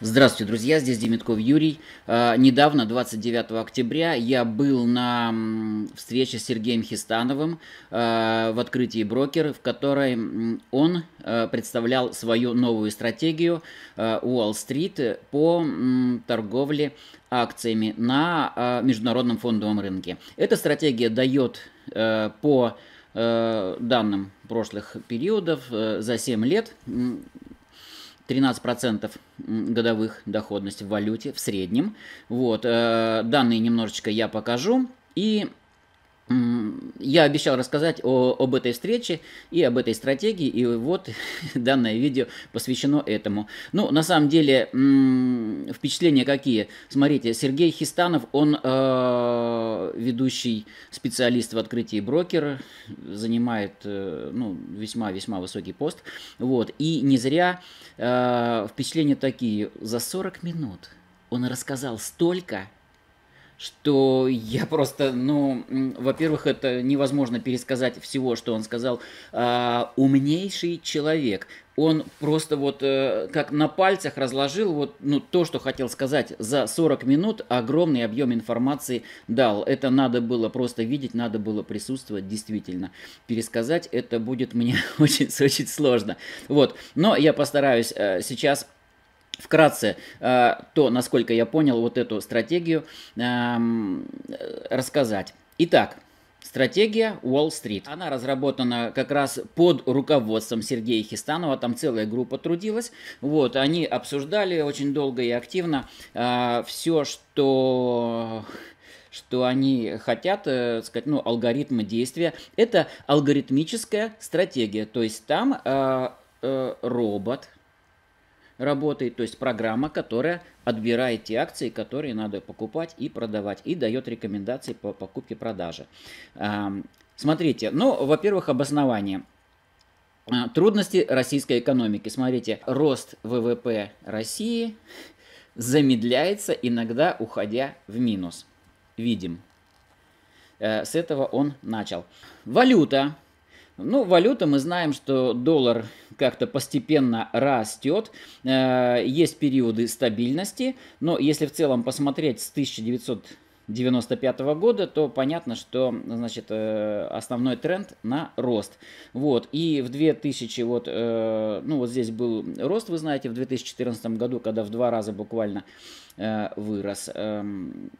Здравствуйте, друзья, здесь Демитков Юрий. А, недавно, 29 октября, я был на встрече с Сергеем Хистановым а, в открытии брокер, в которой он а, представлял свою новую стратегию Уолл-стрит по торговле акциями на международном фондовом рынке. Эта стратегия дает по данным прошлых периодов за 7 лет 13% годовых доходность в валюте в среднем. Вот, э, данные немножечко я покажу. И я обещал рассказать о, об этой встрече и об этой стратегии, и вот данное видео посвящено этому. Ну, на самом деле, впечатления какие? Смотрите, Сергей Хистанов, он э, ведущий специалист в открытии брокера, занимает э, ну, весьма-весьма высокий пост. Вот, и не зря э, впечатления такие. За 40 минут он рассказал столько, что я просто, ну, во-первых, это невозможно пересказать всего, что он сказал. А, умнейший человек. Он просто вот э, как на пальцах разложил вот ну, то, что хотел сказать за 40 минут, огромный объем информации дал. Это надо было просто видеть, надо было присутствовать, действительно. Пересказать это будет мне очень-очень сложно. Вот, но я постараюсь э, сейчас Вкратце, э, то, насколько я понял, вот эту стратегию эм, рассказать. Итак, Стратегия Уолл-стрит. Она разработана как раз под руководством Сергея Хистанова. Там целая группа трудилась. Вот, они обсуждали очень долго и активно э, все, что что они хотят, э, сказать, ну, алгоритмы действия. Это алгоритмическая стратегия. То есть там э, э, робот, работает, то есть программа, которая отбирает те акции, которые надо покупать и продавать, и дает рекомендации по покупке-продаже. Смотрите, ну, во-первых, обоснование. А, трудности российской экономики. Смотрите, рост ВВП России замедляется, иногда уходя в минус. Видим. Э, с этого он начал. Валюта ну, валюта, мы знаем, что доллар как-то постепенно растет, э, есть периоды стабильности, но если в целом посмотреть с 1995 года, то понятно, что значит, э, основной тренд на рост. Вот. И в 2000, вот, э, ну вот здесь был рост, вы знаете, в 2014 году, когда в два раза буквально вырос эм,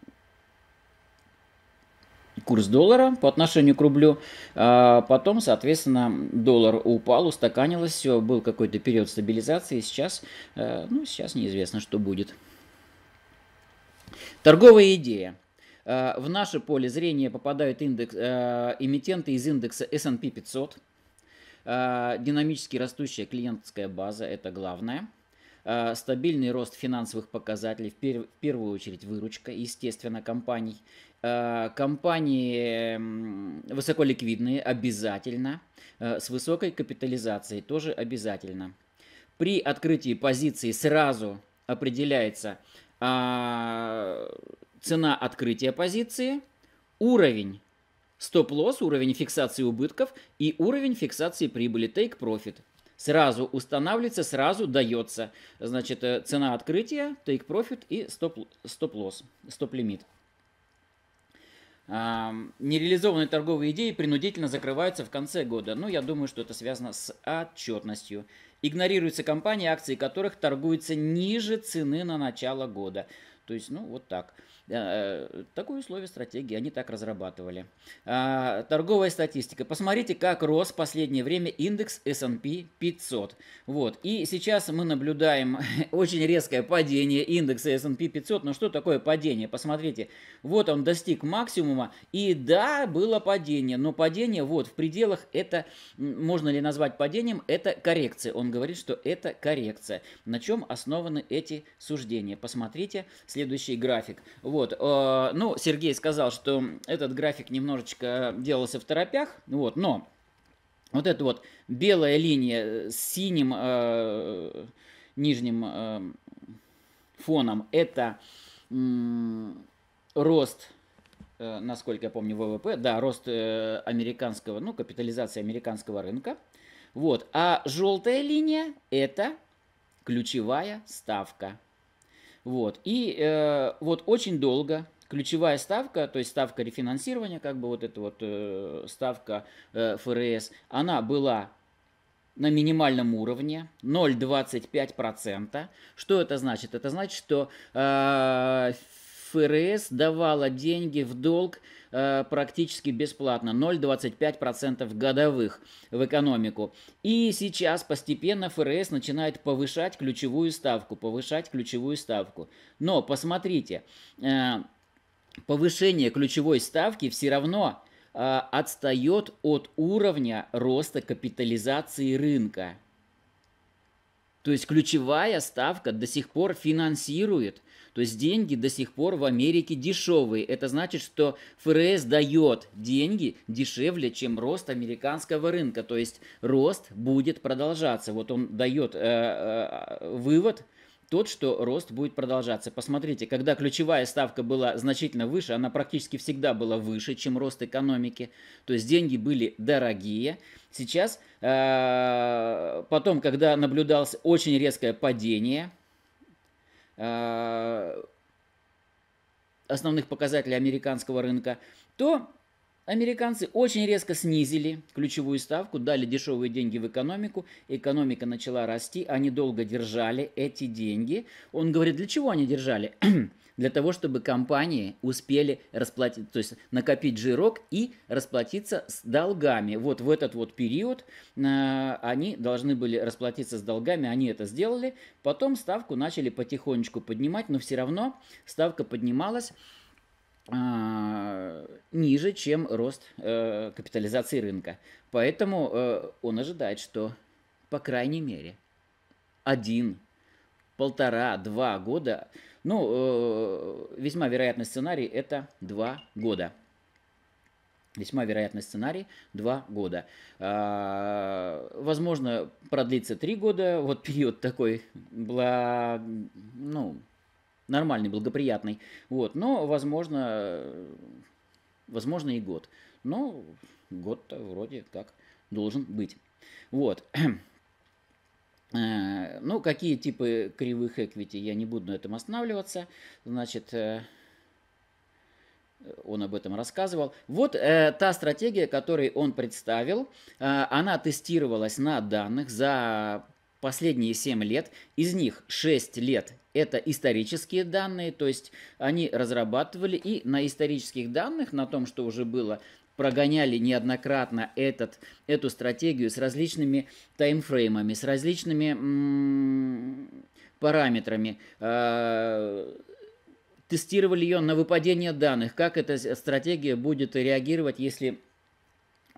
курс доллара по отношению к рублю. А, потом, соответственно, доллар упал, устаканилось, все, был какой-то период стабилизации. Сейчас, э, ну, сейчас неизвестно, что будет. Торговая идея. А, в наше поле зрения попадают индекс, э, эмитенты из индекса S&P 500, э, динамически растущая клиентская база – это главное, э, стабильный рост финансовых показателей, в, пер, в первую очередь выручка, естественно, компаний, Э, компании высоколиквидные обязательно, э, с высокой капитализацией тоже обязательно. При открытии позиции сразу определяется а, цена открытия позиции, уровень стоп-лосс, уровень фиксации убытков и уровень фиксации прибыли, take profit. Сразу устанавливается, сразу дается, значит, э, цена открытия, take profit и стоп-лосс, стоп-лимит. Стоп нереализованные торговые идеи принудительно закрываются в конце года. Ну, я думаю, что это связано с отчетностью. Игнорируются компании, акции которых торгуются ниже цены на начало года. То есть, ну, вот так. Э, такое условие стратегии они так разрабатывали. А, торговая статистика. Посмотрите, как рос в последнее время индекс S&P 500. Вот. И сейчас мы наблюдаем очень резкое падение индекса S&P 500. Но что такое падение? Посмотрите. Вот он достиг максимума. И да, было падение. Но падение вот в пределах это, можно ли назвать падением, это коррекция. Он говорит, что это коррекция. На чем основаны эти суждения? Посмотрите следующий график. Вот вот, э, ну, Сергей сказал, что этот график немножечко делался в торопях, вот, но вот эта вот белая линия с синим э, нижним э, фоном – это э, рост насколько я помню, ВВП, да, рост э, американского, ну, капитализации американского рынка. Вот. А желтая линия – это ключевая ставка вот. И э, вот очень долго ключевая ставка, то есть ставка рефинансирования, как бы вот эта вот э, ставка э, ФРС, она была на минимальном уровне 0,25%. Что это значит? Это значит, что э, ФРС давала деньги в долг э, практически бесплатно, 0,25% годовых в экономику. И сейчас постепенно ФРС начинает повышать ключевую ставку, повышать ключевую ставку. Но посмотрите, э, повышение ключевой ставки все равно э, отстает от уровня роста капитализации рынка. То есть ключевая ставка до сих пор финансирует. То есть деньги до сих пор в Америке дешевые. Это значит, что ФРС дает деньги дешевле, чем рост американского рынка. То есть рост будет продолжаться. Вот он дает э, э, вывод, тот, что рост будет продолжаться. Посмотрите, когда ключевая ставка была значительно выше, она практически всегда была выше, чем рост экономики, то есть деньги были дорогие. Сейчас, а, потом, когда наблюдалось очень резкое падение а, основных показателей американского рынка, то Американцы очень резко снизили ключевую ставку, дали дешевые деньги в экономику, экономика начала расти, они долго держали эти деньги. Он говорит, для чего они держали? для того, чтобы компании успели расплатить, то есть накопить жирок и расплатиться с долгами. Вот в этот вот период э, они должны были расплатиться с долгами, они это сделали. Потом ставку начали потихонечку поднимать, но все равно ставка поднималась. А, ниже, чем рост э, капитализации рынка. Поэтому э, он ожидает, что, по крайней мере, один, полтора, два года, ну, э, весьма вероятный сценарий – это два года. Весьма вероятный сценарий – два года. А, возможно, продлится три года. Вот период такой, бла, ну, нормальный, благоприятный. Вот. Но, возможно, возможно и год. Но год-то вроде как должен быть. Вот. Э, ну, какие типы кривых эквити, я не буду на этом останавливаться. Значит, э, он об этом рассказывал. Вот э, та стратегия, которую он представил, э, она тестировалась на данных за последние 7 лет, из них 6 лет это исторические данные, то есть они разрабатывали и на исторических данных, на том, что уже было, прогоняли неоднократно этот, эту стратегию с различными таймфреймами, с различными м- параметрами. Э, тестировали ее на выпадение данных, как эта стратегия будет реагировать, если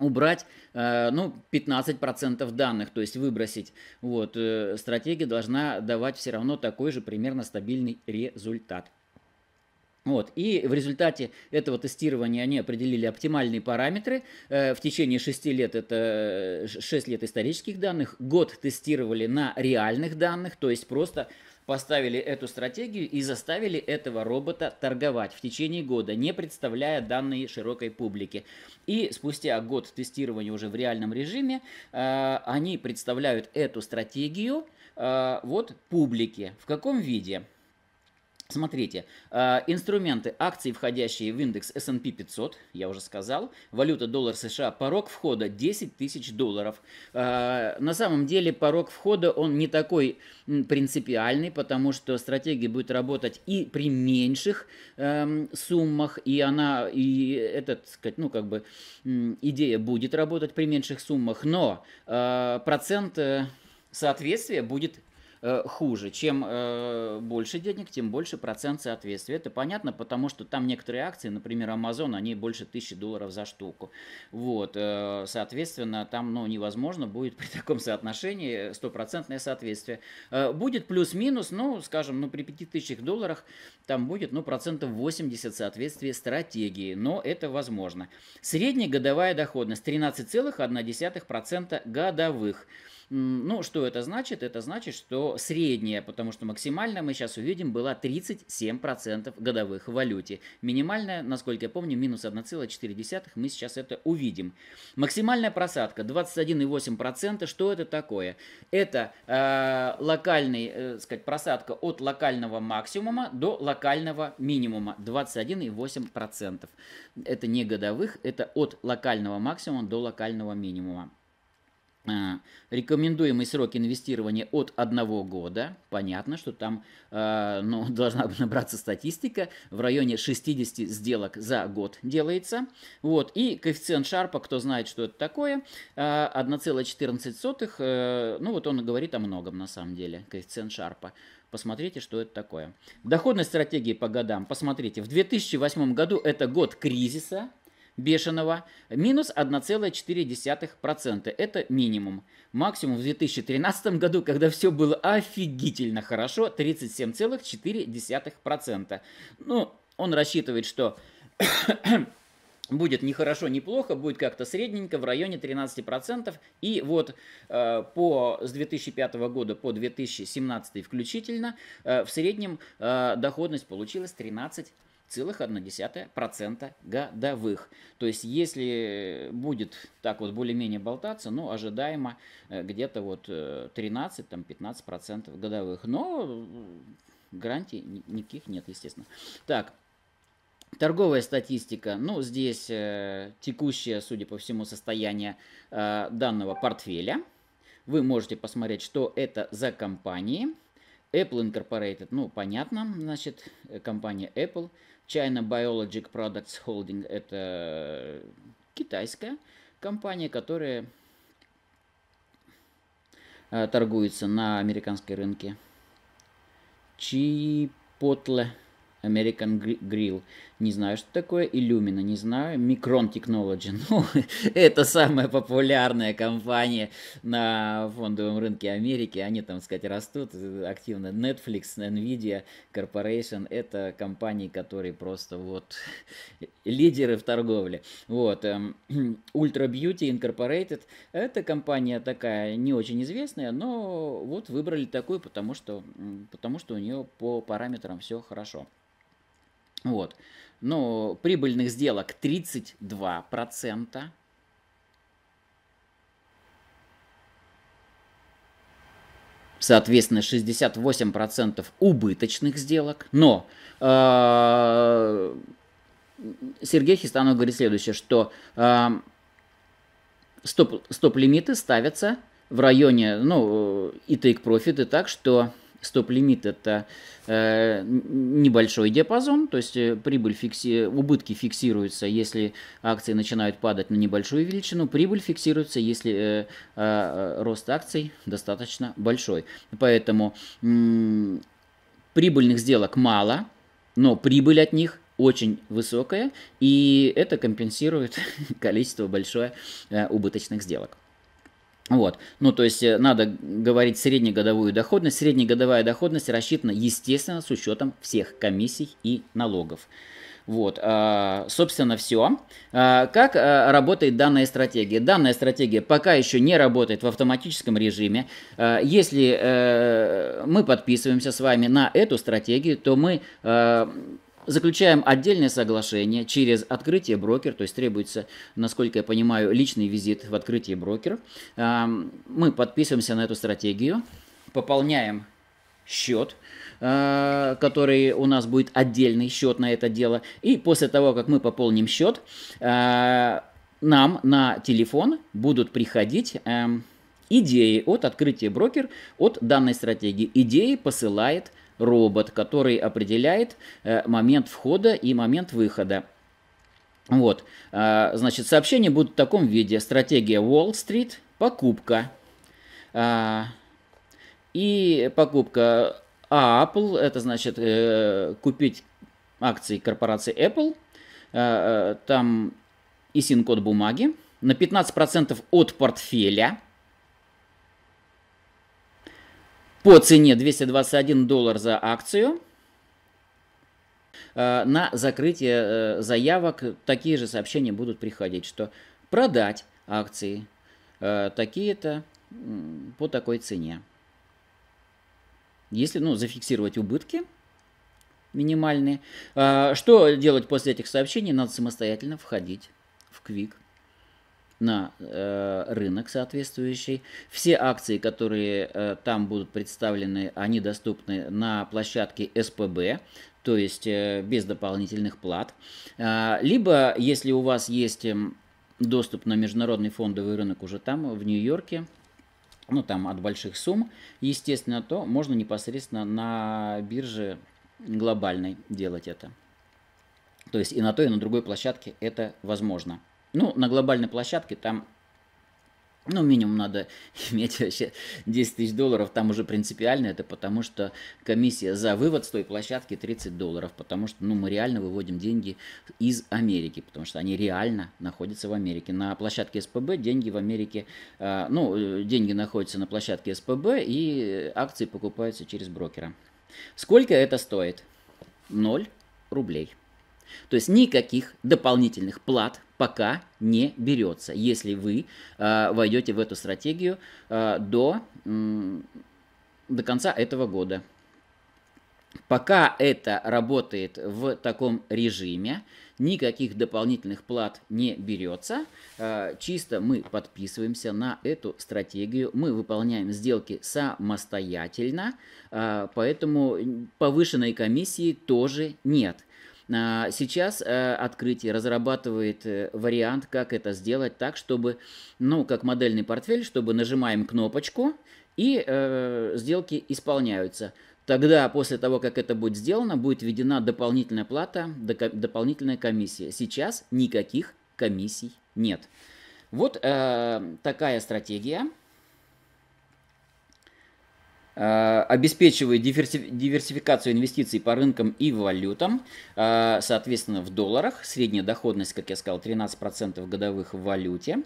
убрать, э, ну, 15% данных, то есть выбросить. Вот, э, стратегия должна давать все равно такой же примерно стабильный результат. Вот. И в результате этого тестирования они определили оптимальные параметры. Э, в течение 6 лет, это 6 э, лет исторических данных, год тестировали на реальных данных, то есть просто поставили эту стратегию и заставили этого робота торговать в течение года, не представляя данные широкой публике. И спустя год тестирования уже в реальном режиме э, они представляют эту стратегию вот публике. В каком виде? Смотрите, э, инструменты, акций, входящие в индекс S&P 500, я уже сказал, валюта доллар США, порог входа 10 тысяч долларов. Э, на самом деле порог входа, он не такой принципиальный, потому что стратегия будет работать и при меньших эм, суммах, и она, и этот, ну как бы идея будет работать при меньших суммах, но э, процент соответствия будет Э, хуже. Чем э, больше денег, тем больше процент соответствия. Это понятно, потому что там некоторые акции, например, Amazon, они больше тысячи долларов за штуку. Вот, э, соответственно, там ну, невозможно будет при таком соотношении стопроцентное соответствие. Э, будет плюс-минус, ну, скажем, ну, при 5000 долларах там будет, ну, процентов 80 соответствие стратегии, но это возможно. Средняя годовая доходность 13,1% годовых. Ну, что это значит? Это значит, что средняя, потому что максимальная мы сейчас увидим, была 37% годовых в валюте. Минимальная, насколько я помню, минус 1,4, мы сейчас это увидим. Максимальная просадка 21,8%. Что это такое? Это э, локальный, э, сказать, просадка от локального максимума до локального минимума 21,8%. Это не годовых, это от локального максимума до локального минимума. А, Рекомендуемый срок инвестирования от одного года. Понятно, что там ну, должна набраться статистика. В районе 60 сделок за год делается. Вот. И коэффициент Шарпа, кто знает, что это такое, 1,14. А, э, ну вот он говорит о многом на самом деле, коэффициент Шарпа. Посмотрите, что это такое. Доходность стратегии по годам. Посмотрите, в 2008 году это год кризиса бешеного, минус 1,4%. Это минимум. Максимум в 2013 году, когда все было офигительно хорошо, 37,4%. Ну, он рассчитывает, что будет не хорошо, не плохо, будет как-то средненько в районе 13%. И вот э, по, с 2005 года по 2017 включительно э, в среднем э, доходность получилась 13%. 2,1% годовых. То есть, если будет так вот более-менее болтаться, ну, ожидаемо э, где-то вот 13-15% э, годовых. Но гарантий никаких нет, естественно. Так, Торговая статистика. Ну, здесь э, текущее, судя по всему, состояние э, данного портфеля. Вы можете посмотреть, что это за компании. Apple Incorporated, ну, понятно, значит, э, компания Apple – China Biologic Products Holding – это китайская компания, которая а, торгуется на американской рынке. Чипотле – American Grill. Не знаю, что такое Illumina, не знаю. Micron Technology. Ну, это самая популярная компания на фондовом рынке Америки. Они там, сказать, растут э, активно. Netflix, Nvidia Corporation. Это компании, которые просто вот лидеры в торговле. Вот. Эм, Ultra Beauty Incorporated. Это компания такая не очень известная, но вот выбрали такую, потому что, потому что у нее по параметрам все хорошо. Вот. Но прибыльных сделок 32%. Соответственно, 68% убыточных сделок. Но э, Сергей Хистанов говорит следующее, что э, стоп, стоп-лимиты ставятся в районе, ну, и take профиты так, что Стоп-лимит – это э, небольшой диапазон, то есть э, прибыль фикси... убытки фиксируются, если акции начинают падать на небольшую величину, прибыль фиксируется, если э, э, э, рост акций достаточно большой. Поэтому м- прибыльных сделок мало, но прибыль от них очень высокая, и это компенсирует количество большое э, убыточных сделок. Вот. Ну, то есть э, надо говорить среднегодовую доходность. Среднегодовая доходность рассчитана, естественно, с учетом всех комиссий и налогов. Вот, а, собственно, все. А, как а, работает данная стратегия? Данная стратегия пока еще не работает в автоматическом режиме. Если э, мы подписываемся с вами на эту стратегию, то мы э, заключаем отдельное соглашение через открытие брокер, то есть требуется, насколько я понимаю, личный визит в открытие брокер. Эм, мы подписываемся на эту стратегию, пополняем счет, э, который у нас будет отдельный счет на это дело. И после того, как мы пополним счет, э, нам на телефон будут приходить эм, идеи от открытия брокер, от данной стратегии. Идеи посылает робот, который определяет э, момент входа и момент выхода. Вот, э, значит, сообщения будут в таком виде. Стратегия Уолл-стрит, покупка. А, и покупка а, Apple, это значит э, купить акции корпорации Apple, там и син-код бумаги на 15% от портфеля – по цене 221 доллар за акцию э, на закрытие э, заявок такие же сообщения будут приходить, что продать акции э, такие-то по такой цене. Если ну, зафиксировать убытки минимальные, что делать после этих сообщений? Надо самостоятельно входить в квик на э, рынок соответствующий. Все акции, которые э, там будут представлены, они доступны на площадке СПБ, то есть э, без дополнительных плат. Э, либо, если у вас есть эм, доступ на международный фондовый рынок уже там, в Нью-Йорке, ну там от больших сумм, естественно, то можно непосредственно на бирже глобальной делать это. То есть и на той, и на другой площадке это возможно. Ну, на глобальной площадке там ну, минимум надо иметь вообще 10 тысяч долларов, там уже принципиально это, потому что комиссия за вывод с той площадки 30 долларов, потому что, ну, мы реально выводим деньги из Америки, потому что они реально находятся в Америке. На площадке СПБ деньги в Америке, а, ну, э, деньги находятся на площадке СПБ и акции покупаются через брокера. Сколько это стоит? Ноль рублей. То есть никаких дополнительных плат пока не берется, если вы э, войдете в эту стратегию э, до, э, до конца этого года. Пока это работает в таком режиме, никаких дополнительных плат не берется. Э, чисто мы подписываемся на эту стратегию, мы выполняем сделки самостоятельно, э, поэтому повышенной комиссии тоже нет – а, сейчас э, открытие разрабатывает э, вариант, как это сделать так, чтобы, ну, как модельный портфель, чтобы нажимаем кнопочку, и э, сделки исполняются. Тогда, после того, как это будет сделано, будет введена дополнительная плата, дополнительная комиссия. Сейчас никаких комиссий нет. Вот э, такая стратегия. Э, обеспечивает диверсификацию инвестиций по рынкам и валютам, э, соответственно, в долларах. Средняя доходность, как я сказал, 13% годовых в валюте.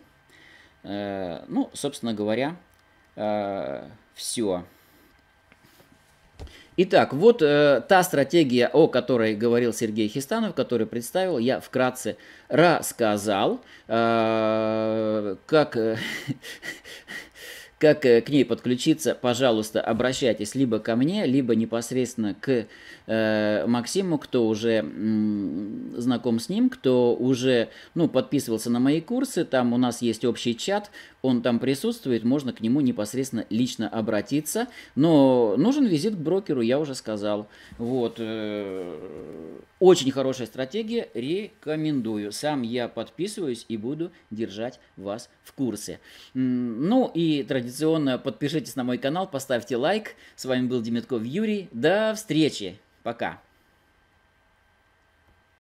Э, ну, собственно говоря, все. Итак, вот э, та стратегия, о которой говорил Сергей Хистанов, который представил, я вкратце рассказал, э, как Как э, к ней подключиться, пожалуйста, обращайтесь либо ко мне, либо непосредственно к Э, Максиму, кто уже знаком с ним, кто уже ну, подписывался на мои курсы, там у нас есть общий чат, он там присутствует, можно к нему непосредственно лично обратиться, но нужен визит к брокеру, я уже сказал. Вот. Э, очень хорошая стратегия, рекомендую. Сам я подписываюсь и буду держать вас в курсе. Ну и традиционно подпишитесь на мой канал, поставьте лайк. С вами был Демятков Юрий. До встречи! Пока.